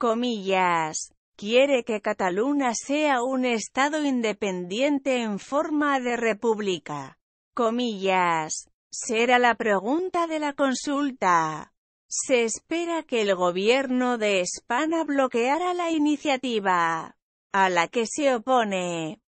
comillas, quiere que Cataluña sea un Estado independiente en forma de república, comillas, será la pregunta de la consulta. Se espera que el gobierno de España bloqueara la iniciativa, a la que se opone.